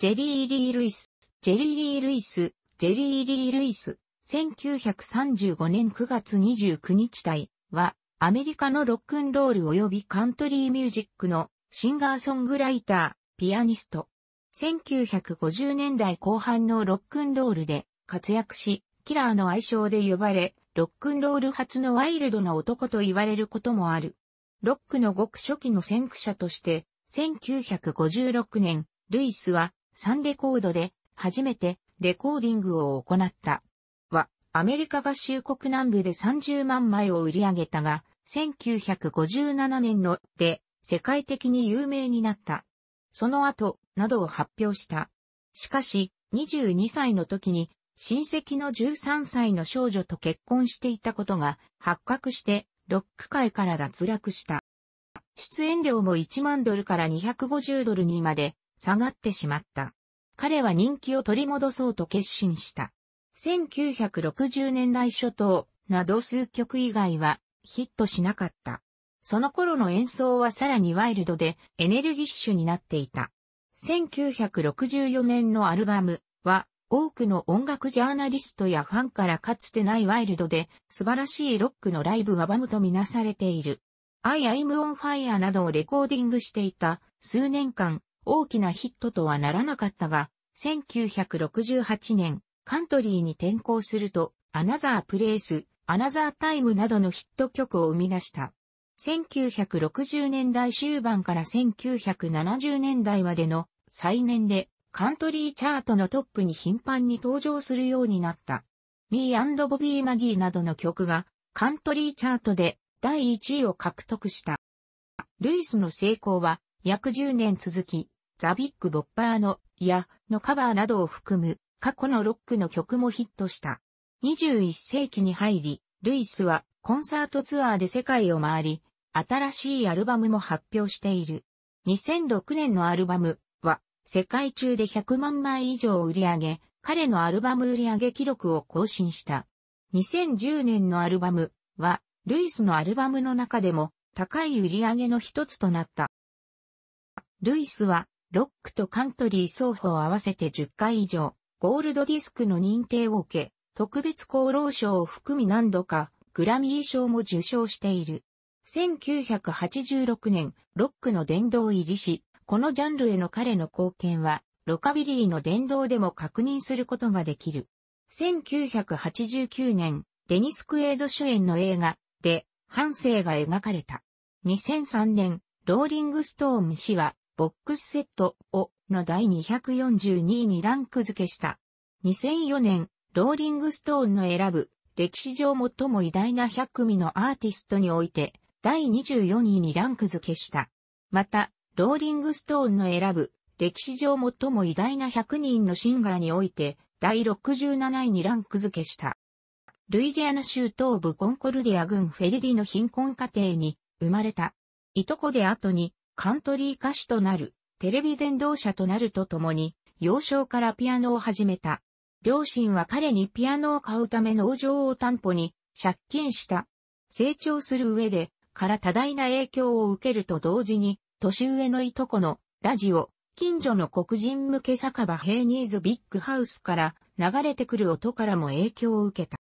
ジェリー・リー・ルイス、ジェリー・リー・ルイス、ジェリー・リー・ルイス、1935年9月29日体は、アメリカのロックンロール及びカントリーミュージックのシンガーソングライター、ピアニスト。1950年代後半のロックンロールで活躍し、キラーの愛称で呼ばれ、ロックンロール初のワイルドな男と言われることもある。ロックのごく初期の先駆者として、1956年、ルイスはサンレコードで初めてレコーディングを行った。は、アメリカ合衆国南部で30万枚を売り上げたが、1957年ので世界的に有名になった。その後、などを発表した。しかし、22歳の時に親戚の13歳の少女と結婚していたことが発覚して、ロック界から脱落した。出演料も1万ドルから250ドルにまで下がってしまった。彼は人気を取り戻そうと決心した。1960年代初頭など数曲以外はヒットしなかった。その頃の演奏はさらにワイルドでエネルギッシュになっていた。1964年のアルバムは多くの音楽ジャーナリストやファンからかつてないワイルドで素晴らしいロックのライブアバムとみなされている。I am on fire などをレコーディングしていた数年間大きなヒットとはならなかったが、1968年、カントリーに転校すると、アナザープレイス、アナザータイムなどのヒット曲を生み出した。1960年代終盤から1970年代までの再年でカントリーチャートのトップに頻繁に登場するようになった。ミーボビー・マギーなどの曲がカントリーチャートで第1位を獲得した。ルイスの成功は約10年続き、ザ・ビッグ・ボッパーの、や、のカバーなどを含む、過去のロックの曲もヒットした。21世紀に入り、ルイスはコンサートツアーで世界を回り、新しいアルバムも発表している。2006年のアルバムは世界中で100万枚以上売り上げ、彼のアルバム売上記録を更新した。2010年のアルバムはルイスのアルバムの中でも高い売り上げの一つとなった。ルイスはロックとカントリー双方合わせて10回以上、ゴールドディスクの認定を受け、特別功労賞を含み何度かグラミー賞も受賞している。1986年、ロックの殿堂入りし、このジャンルへの彼の貢献は、ロカビリーの殿堂でも確認することができる。1989年、デニス・クエイド主演の映画で、半生が描かれた。2003年、ローリング・ストーン氏は、ボックスセットをの第242位にランク付けした。2004年、ローリングストーンの選ぶ歴史上最も偉大な100組のアーティストにおいて第24位にランク付けした。また、ローリングストーンの選ぶ歴史上最も偉大な100人のシンガーにおいて第67位にランク付けした。ルイジアナ州東部コンコルディア郡フェリディの貧困家庭に生まれた。いとこで後にカントリー歌手となる、テレビ伝道者となるとともに、幼少からピアノを始めた。両親は彼にピアノを買うため農場を担保に借金した。成長する上で、から多大な影響を受けると同時に、年上のいとこのラジオ、近所の黒人向け酒場ヘイニーズビッグハウスから流れてくる音からも影響を受けた。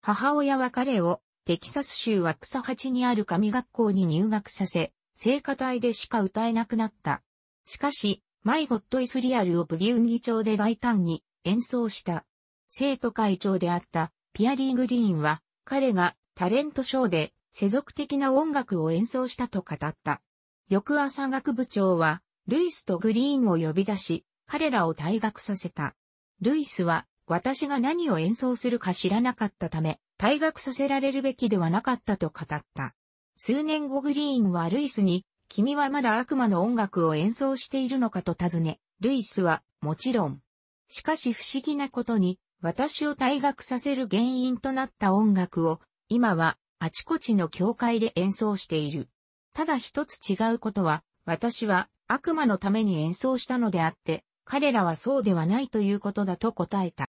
母親は彼をテキサス州ワクサハチにある神学校に入学させ、聖歌隊でしか歌えなくなった。しかし、マイ・ゴッド・イス・リアルをブギウギ町で大胆に演奏した。生徒会長であったピアリー・グリーンは、彼がタレントショーで世俗的な音楽を演奏したと語った。翌朝学部長は、ルイスとグリーンを呼び出し、彼らを退学させた。ルイスは、私が何を演奏するか知らなかったため、退学させられるべきではなかったと語った。数年後グリーンはルイスに、君はまだ悪魔の音楽を演奏しているのかと尋ね、ルイスは、もちろん。しかし不思議なことに、私を退学させる原因となった音楽を、今は、あちこちの教会で演奏している。ただ一つ違うことは、私は悪魔のために演奏したのであって、彼らはそうではないということだと答えた。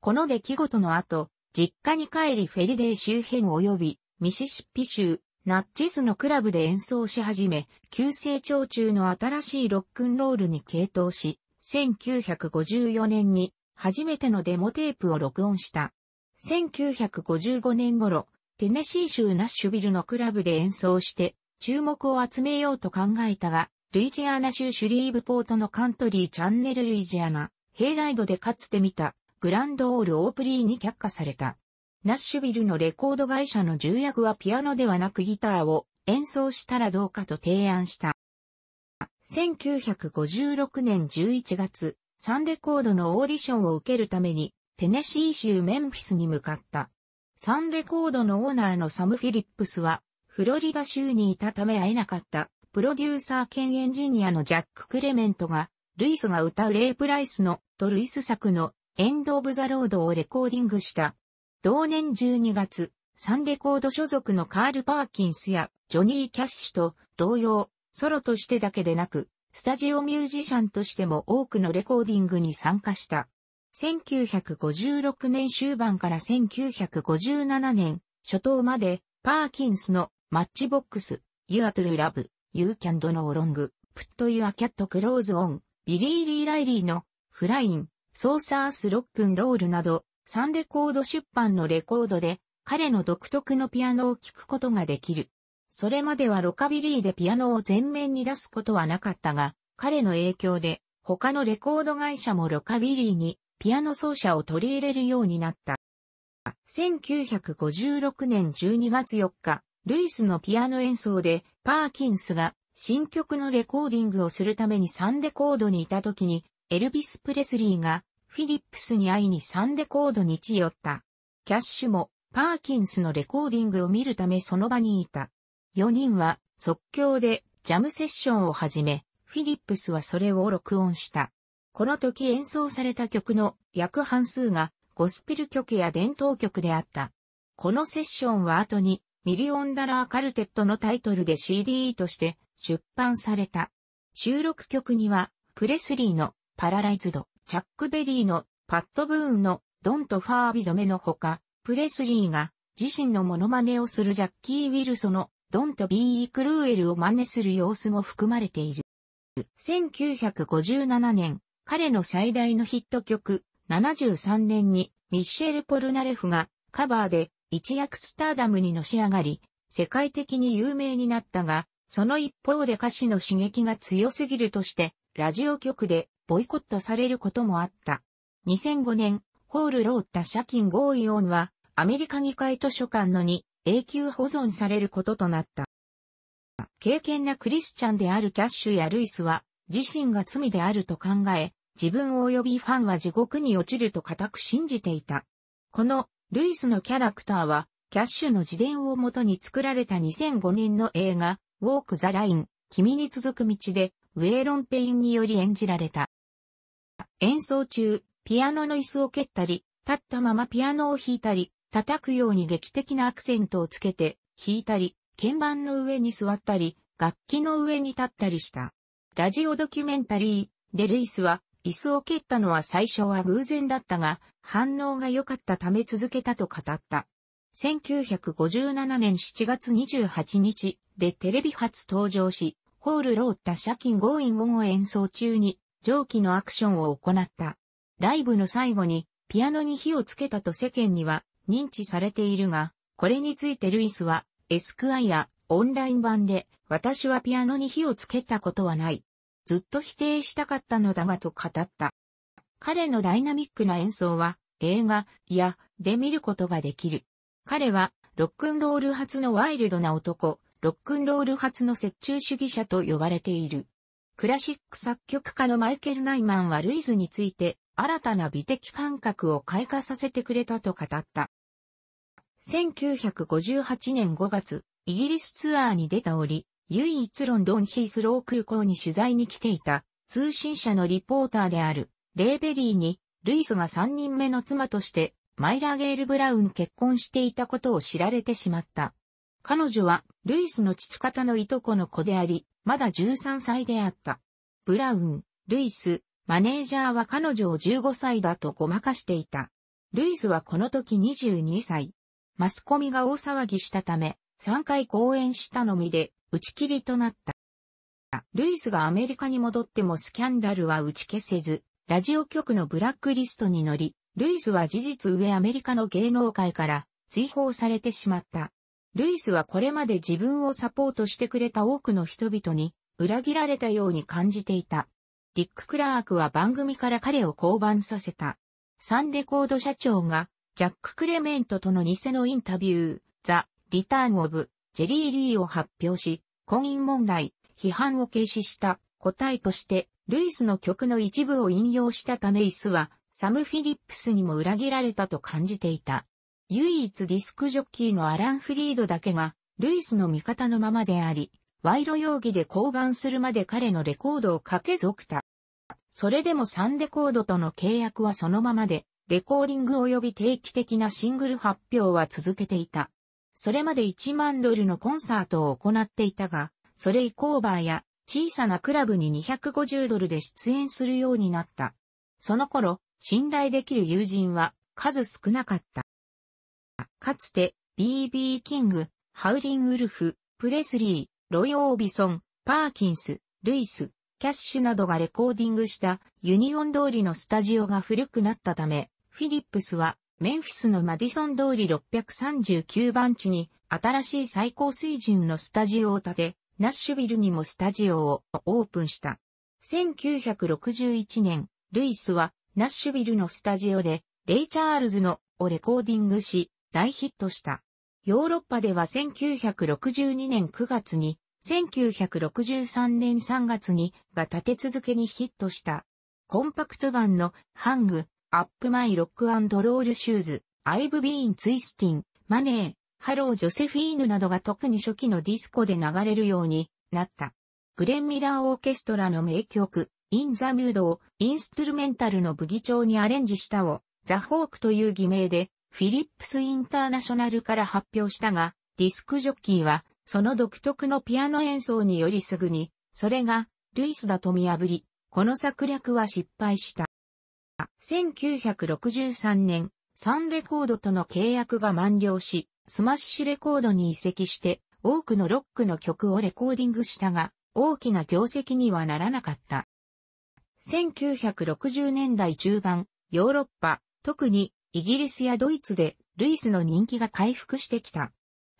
この出来事の後、実家に帰りフェリデー周辺及びミシシッピ州ナッジスのクラブで演奏し始め、急成長中の新しいロックンロールに傾倒し、1954年に初めてのデモテープを録音した。1955年頃、テネシー州ナッシュビルのクラブで演奏して、注目を集めようと考えたが、ルイジアナ州シュリーブポートのカントリーチャンネルルイジアナ、ヘイライドでかつて見た、グランドオールオープリーに却下された。ナッシュビルのレコード会社の重役はピアノではなくギターを演奏したらどうかと提案した。1956年11月、サンレコードのオーディションを受けるために、テネシー州メンフィスに向かった。サンレコードのオーナーのサム・フィリップスは、フロリダ州にいたため会えなかった、プロデューサー兼エンジニアのジャック・クレメントが、ルイスが歌うレイ・プライスの、とルイス作の、エンド・オブ・ザ・ロードをレコーディングした。同年12月、サンレコード所属のカール・パーキンスやジョニー・キャッシュと同様、ソロとしてだけでなく、スタジオミュージシャンとしても多くのレコーディングに参加した。1956年終盤から1957年初頭まで、パーキンスのマッチボックス、You are to love, You can do no wrong, Put your cat c l o s e on, ビリー・リー・ライリーのフライン、ソーサース・ロックンロールなど、サンレコード出版のレコードで彼の独特のピアノを聴くことができる。それまではロカビリーでピアノを前面に出すことはなかったが、彼の影響で他のレコード会社もロカビリーにピアノ奏者を取り入れるようになった。1956年12月4日、ルイスのピアノ演奏でパーキンスが新曲のレコーディングをするためにサンレコードにいた時にエルビス・プレスリーがフィリップスに会いにサンレコードにち寄った。キャッシュもパーキンスのレコーディングを見るためその場にいた。4人は即興でジャムセッションを始め、フィリップスはそれを録音した。この時演奏された曲の約半数がゴスペル曲や伝統曲であった。このセッションは後にミリオンダラーカルテットのタイトルで CD として出版された。収録曲にはプレスリーのパラライズド、チャックベリーのパット・ブーンのドンとファービ止めのほか、プレスリーが自身のモノマネをするジャッキー・ウィルソのドンとビー・クルーエルを真似する様子も含まれている。1957年、彼の最大のヒット曲、73年にミッシェル・ポルナレフがカバーで一躍スターダムにのし上がり、世界的に有名になったが、その一方で歌詞の刺激が強すぎるとして、ラジオ局でボイコットされることもあった。2005年、ホールロータ借金合意音は、アメリカ議会図書館のに永久保存されることとなった。敬虔なクリスチャンであるキャッシュやルイスは、自身が罪であると考え、自分及びファンは地獄に落ちると固く信じていた。この、ルイスのキャラクターは、キャッシュの自伝をもとに作られた2005年の映画、ウォーク・ザ・ライン、君に続く道で、ウェーロン・ペインにより演じられた。演奏中、ピアノの椅子を蹴ったり、立ったままピアノを弾いたり、叩くように劇的なアクセントをつけて、弾いたり、鍵盤の上に座ったり、楽器の上に立ったりした。ラジオドキュメンタリーでルイスは、椅子を蹴ったのは最初は偶然だったが、反応が良かったため続けたと語った。1957年7月28日でテレビ初登場し、ホールロータたシャキンゴーインゴンを演奏中に上記のアクションを行った。ライブの最後にピアノに火をつけたと世間には認知されているが、これについてルイスは、エスクアイア、オンライン版で、私はピアノに火をつけたことはない。ずっと否定したかったのだがと語った。彼のダイナミックな演奏は、映画、いや、で見ることができる。彼は、ロックンロール発のワイルドな男、ロックンロール発の折衷主義者と呼ばれている。クラシック作曲家のマイケル・ナイマンはルイズについて新たな美的感覚を開花させてくれたと語った。1958年5月、イギリスツアーに出た折、唯一ロンドンヒースロー空港に取材に来ていた通信社のリポーターであるレイベリーにルイスが3人目の妻としてマイラ・ゲール・ブラウン結婚していたことを知られてしまった。彼女はルイスの父方のいとこの子であり、まだ13歳であった。ブラウン、ルイス、マネージャーは彼女を15歳だとごまかしていた。ルイスはこの時22歳。マスコミが大騒ぎしたため、3回講演したのみで、打ち切りとなった。ルイスがアメリカに戻ってもスキャンダルは打ち消せず、ラジオ局のブラックリストに乗り、ルイスは事実上アメリカの芸能界から追放されてしまった。ルイスはこれまで自分をサポートしてくれた多くの人々に裏切られたように感じていた。リック・クラークは番組から彼を降板させた。サンデコード社長がジャック・クレメントとの偽のインタビュー、ザ・リターン・オブ・ジェリー・リーを発表し、婚姻問題、批判を軽視した答えとして、ルイスの曲の一部を引用したためイスは、サム・フィリップスにも裏切られたと感じていた。唯一ディスクジョッキーのアラン・フリードだけが、ルイスの味方のままであり、賄賂容疑で降板するまで彼のレコードをかけ続た。それでもサンレコードとの契約はそのままで、レコーディング及び定期的なシングル発表は続けていた。それまで1万ドルのコンサートを行っていたが、それ以降バーや小さなクラブに250ドルで出演するようになった。その頃、信頼できる友人は数少なかった。かつて、BB キング、ハウリン・ウルフ、プレスリー、ロイ・オービソン、パーキンス、ルイス、キャッシュなどがレコーディングしたユニオン通りのスタジオが古くなったため、フィリップスはメンフィスのマディソン通り639番地に新しい最高水準のスタジオを建て、ナッシュビルにもスタジオをオープンした。1961年、ルイスはナッシュビルのスタジオでレイ・チャールズのをレコーディングし、大ヒットした。ヨーロッパでは1962年9月に、1963年3月にが立て続けにヒットした。コンパクト版のハング、アップマイロックロールシューズ、アイブビーンツイスティン、マネー、ハロージョセフィーヌなどが特に初期のディスコで流れるようになった。グレン・ミラー・オーケストラの名曲、イン・ザ・ムードをインストゥルメンタルのブギ調にアレンジしたを、ザ・ホークという偽名でフィリップスインターナショナルから発表したが、ディスクジョッキーは、その独特のピアノ演奏によりすぐに、それが、ルイスだと見破り、この策略は失敗した。1963年、サンレコードとの契約が満了し、スマッシュレコードに移籍して、多くのロックの曲をレコーディングしたが、大きな業績にはならなかった。1960年代中盤、ヨーロッパ、特にイギリスやドイツでルイスの人気が回復してきた。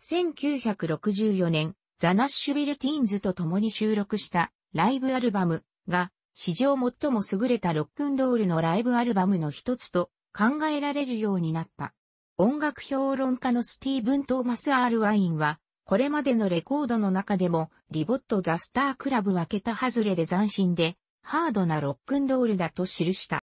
1964年、ザ・ナッシュビル・ティーンズと共に収録したライブアルバムが史上最も優れたロックンロールのライブアルバムの一つと考えられるようになった。音楽評論家のスティーブン・トーマス・アール・ワインは、これまでのレコードの中でも、リボット・ザ・スター・クラブは桁外れで斬新で、ハードなロックンロールだと記した。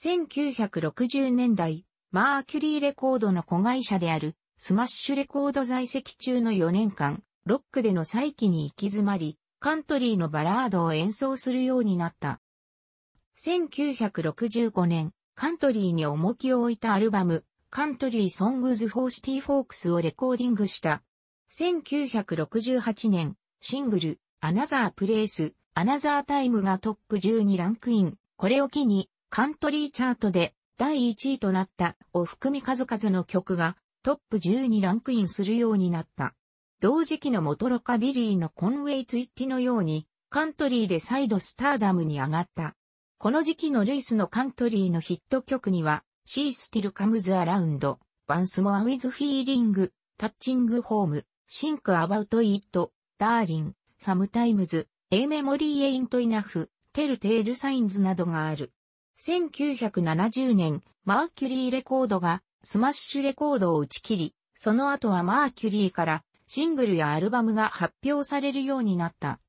1960年代、マーキュリーレコードの子会社である、スマッシュレコード在籍中の4年間、ロックでの再起に行き詰まり、カントリーのバラードを演奏するようになった。1965年、カントリーに重きを置いたアルバム、カントリー・ソングズ・フォー・シティ・フォークスをレコーディングした。1968年、シングル、アナザー・プレイス、アナザー・タイムがトップ10にランクイン。これを機に、カントリーチャートで第1位となったを含み数々の曲がトップ10にランクインするようになった。同時期のモトロカビリーのコンウェイ・ツイッティのようにカントリーで再度スターダムに上がった。この時期のルイスのカントリーのヒット曲にはシー・スティル・カムズ・アラウンド、r o ス・ n ア・ウィ c e More With Feeling, Touching Home, サム・ i n k About It, Darling, Sometimes, A Memory Ain't Enough, Tell Tale Signs などがある。1970年、マーキュリーレコードがスマッシュレコードを打ち切り、その後はマーキュリーからシングルやアルバムが発表されるようになった。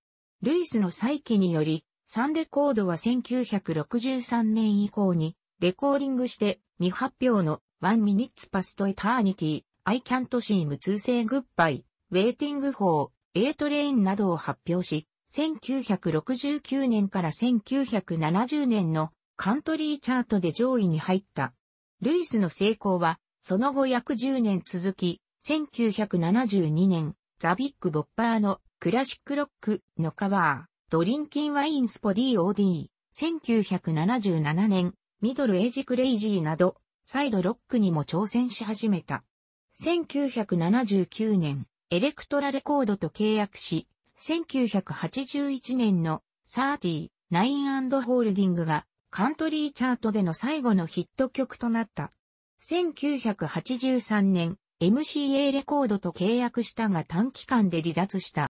ルイスの再起により、サンレコードは1963年以降にレコーディングして未発表の One Minutes Past Eternity, I Can't Seem to Say Goodbye, Waiting for, A Train などを発表し、1969年から1970年のカントリーチャートで上位に入った。ルイスの成功は、その後約10年続き、1972年、ザ・ビッグ・ボッパーのクラシック・ロックのカバー、ドリンキン・ワイン・スポディ・オーディ、1977年、ミドル・エイジ・クレイジーなど、サイドロックにも挑戦し始めた。1979年、エレクトラレコードと契約し、1981年のサーティー、ナインホールディングがカントリーチャートでの最後のヒット曲となった。1983年、MCA レコードと契約したが短期間で離脱した。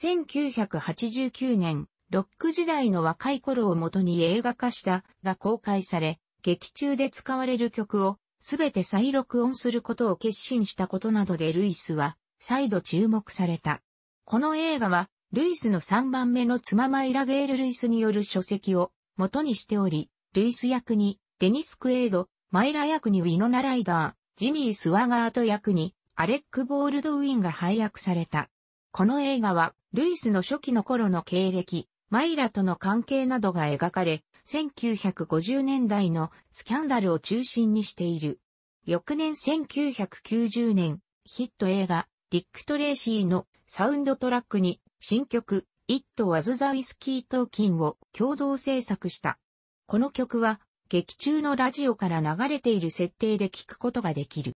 1989年、ロック時代の若い頃をもとに映画化したが公開され、劇中で使われる曲をすべて再録音することを決心したことなどでルイスは再度注目された。この映画はルイスの3番目の妻マイラ・ゲール・ルイスによる書籍を元にしており、ルイス役にデニス・クエード、マイラ役にウィノナ・ライダー、ジミー・スワガート役にアレック・ボールドウィンが配役された。この映画は、ルイスの初期の頃の経歴、マイラとの関係などが描かれ、1950年代のスキャンダルを中心にしている。翌年1990年、ヒット映画、ディック・トレーシーのサウンドトラックに新曲、It was the whiskey talking を共同制作した。この曲は、劇中のラジオから流れている設定で聴くことができる。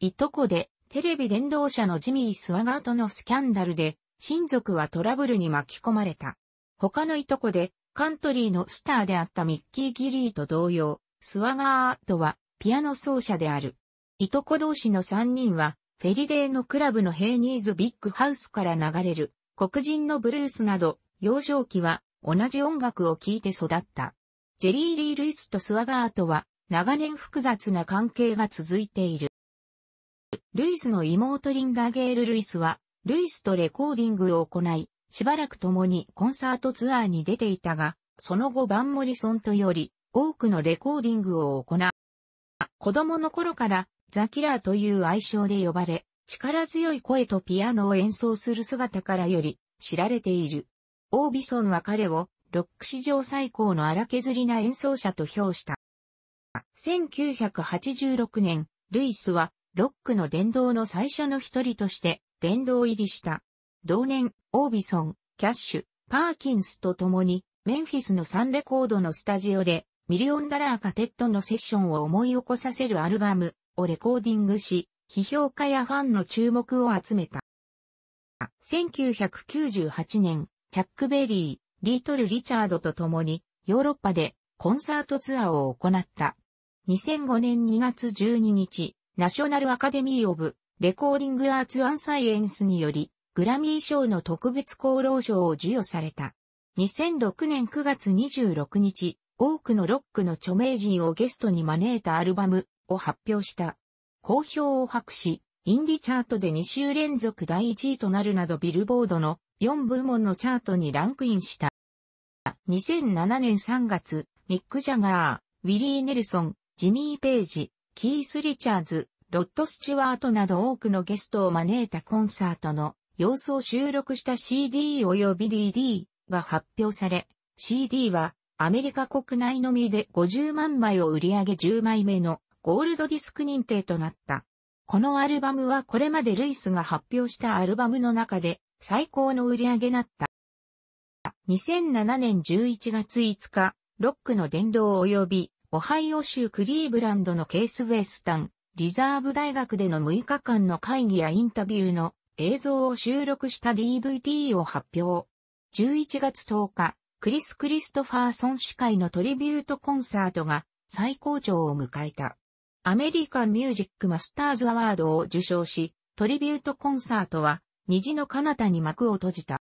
いとこで、テレビ連動者のジミー・スワガートのスキャンダルで、親族はトラブルに巻き込まれた。他のいとこで、カントリーのスターであったミッキー・ギリーと同様、スワガートはピアノ奏者である。いとこ同士の3人は、フェリデーのクラブのヘイニーズビッグハウスから流れる黒人のブルースなど、幼少期は同じ音楽を聴いて育った。ジェリー・リー・ルイスとスワガーとは、長年複雑な関係が続いている。ルイスの妹リンダ・ゲール・ルイスは、ルイスとレコーディングを行い、しばらく共にコンサートツアーに出ていたが、その後バン・モリソンとより、多くのレコーディングを行う。子供の頃から、ザ・キラーという愛称で呼ばれ、力強い声とピアノを演奏する姿からより知られている。オービソンは彼をロック史上最高の荒削りな演奏者と評した。1986年、ルイスはロックの殿堂の最初の一人として殿堂入りした。同年、オービソン、キャッシュ、パーキンスと共にメンフィスのサンレコードのスタジオでミリオンダラーカテッドのセッションを思い起こさせるアルバムをレコーディングし、批評家やファンの注目を集めた。1998年、チャック・ベリー、リートル・リチャードと共にヨーロッパでコンサートツアーを行った。2005年2月12日、ナショナルアカデミー・オブ・レコーディング・アーツ・アン・サイエンスにより、グラミー賞の特別功労賞を授与された。2006年9月26日、多くのロックの著名人をゲストに招いたアルバムを発表した。好評を博し、インディチャートで2週連続第1位となるなどビルボードの4部門のチャートにランクインした。2007年3月、ミック・ジャガー、ウィリー・ネルソン、ジミー・ページ、キース・リチャーズ、ロッド・スチュワートなど多くのゲストを招いたコンサートの様子を収録した CD 及び DD が発表され、CD はアメリカ国内のみで50万枚を売り上げ10枚目のゴールドディスク認定となった。このアルバムはこれまでルイスが発表したアルバムの中で最高の売り上げだった。2007年11月5日、ロックの殿堂及びオハイオ州クリーブランドのケースウェスタン、リザーブ大学での6日間の会議やインタビューの映像を収録した DVD を発表。11月10日、クリス・クリストファーソン司会のトリビュートコンサートが最高潮を迎えた。アメリカンミュージックマスターズアワードを受賞し、トリビュートコンサートは、虹の彼方に幕を閉じた。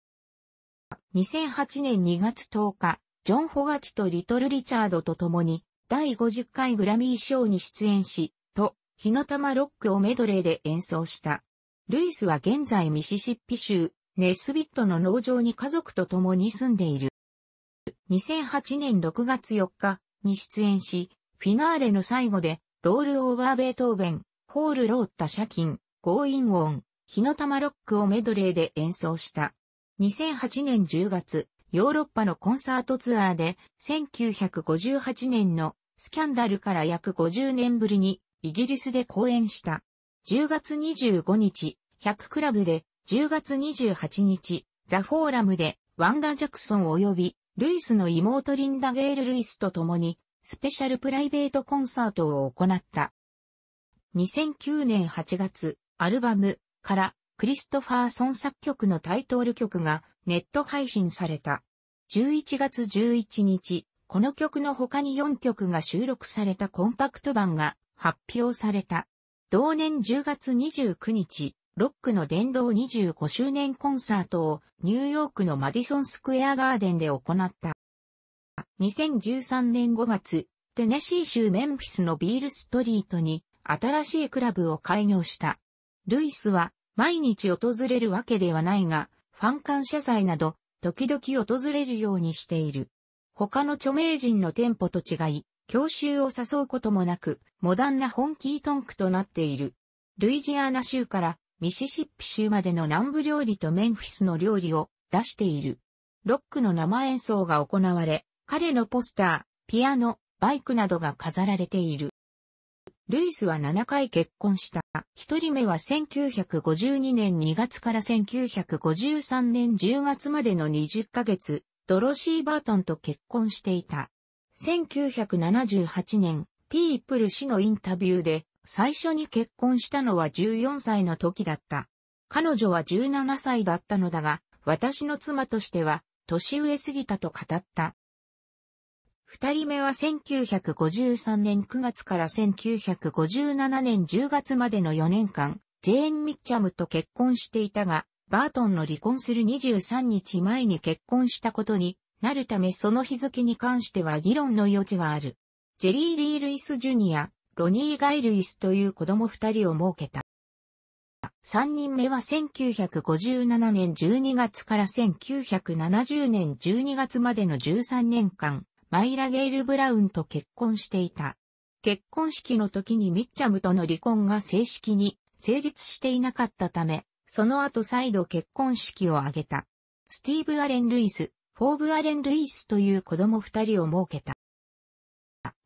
2008年2月10日、ジョン・ホガティとリトル・リチャードと共に、第50回グラミー賞に出演し、と、火の玉ロックをメドレーで演奏した。ルイスは現在ミシシッピ州、ネスビットの農場に家族と共に住んでいる。2008年6月4日に出演し、フィナーレの最後でロールオーバーベートーベン、ホールロータシャキン、ゴーインオン、火の玉ロックをメドレーで演奏した。2008年10月、ヨーロッパのコンサートツアーで、1958年のスキャンダルから約50年ぶりにイギリスで公演した。10月25日、100クラブで、10月28日、ザ・フォーラムで、ワンダ・ジャクソン及び、ルイスの妹リンダ・ゲール・ルイスと共に、スペシャルプライベートコンサートを行った。2009年8月、アルバムからクリストファーソン作曲のタイトル曲がネット配信された。11月11日、この曲の他に4曲が収録されたコンパクト版が発表された。同年10月29日、ロックの殿堂25周年コンサートをニューヨークのマディソンスクエアガーデンで行った。2013年5月、テネシー州メンフィスのビールストリートに新しいクラブを開業した。ルイスは毎日訪れるわけではないが、ファン感謝祭など時々訪れるようにしている。他の著名人の店舗と違い、教習を誘うこともなく、モダンな本キートンクとなっている。ルイジアナ州からミシシッピ州までの南部料理とメンフィスの料理を出している。ロックの生演奏が行われ、彼のポスター、ピアノ、バイクなどが飾られている。ルイスは7回結婚した。一人目は1952年2月から1953年10月までの20ヶ月、ドロシー・バートンと結婚していた。1978年、ピープル氏のインタビューで、最初に結婚したのは14歳の時だった。彼女は17歳だったのだが、私の妻としては、年上すぎたと語った。二人目は1953年9月から1957年10月までの4年間、ジェーン・ミッチャムと結婚していたが、バートンの離婚する23日前に結婚したことになるためその日付に関しては議論の余地がある。ジェリー・リー・ルイス・ジュニア、ロニー・ガイ・ルイスという子供二人を設けた。三人目は1957年12月から1970年12月までの13年間、マイラ・ゲイル・ブラウンと結婚していた。結婚式の時にミッチャムとの離婚が正式に成立していなかったため、その後再度結婚式を挙げた。スティーブ・アレン・ルイス、フォーブ・アレン・ルイスという子供二人を設けた。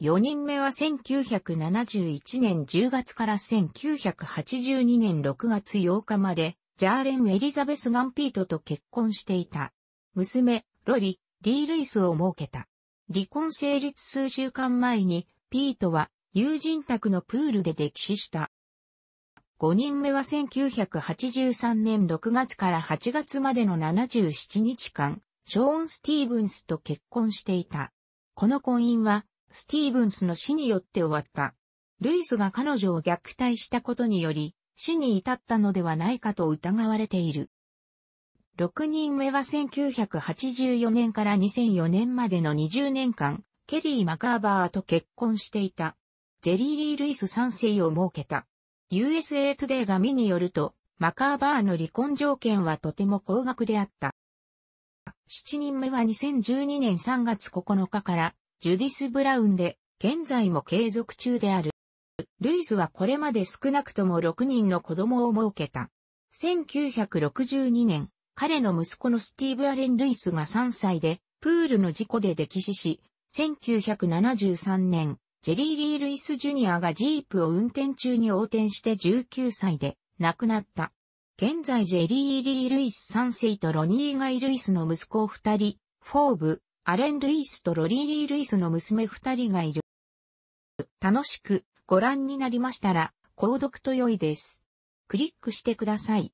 4人目は1971年10月から1982年6月8日まで、ジャーレン・エリザベス・ガンピートと結婚していた。娘、ロリ、リー・ルイスを設けた。離婚成立数週間前に、ピートは友人宅のプールで溺死した。5人目は1983年6月から8月までの77日間、ショーン・スティーブンスと結婚していた。この婚姻は、スティーブンスの死によって終わった。ルイスが彼女を虐待したことにより、死に至ったのではないかと疑われている。6人目は1984年から2004年までの20年間、ケリー・マカーバーと結婚していた。ジェリー・リー・ルイス3世を設けた。USA トゥデイが見によると、マカーバーの離婚条件はとても高額であった。7人目は2012年3月9日からジュディス・ブラウンで、現在も継続中である。ルイスはこれまで少なくとも6人の子供を設けた。1962年、彼の息子のスティーブ・アレン・ルイスが3歳で、プールの事故で溺死し、1973年、ジェリー・リー・ルイス・ジュニアがジープを運転中に横転して19歳で亡くなった。現在ジェリー・リー・ルイス3世とロニー・ガイ・ルイスの息子2人、フォーブ、アレン・ルイスとロリー・リー・ルイスの娘2人がいる。楽しくご覧になりましたら、購読と良いです。クリックしてください。